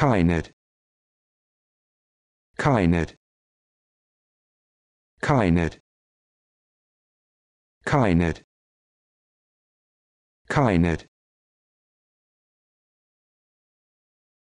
Kainet. Kainet. Kainet. Kainet. Kainet.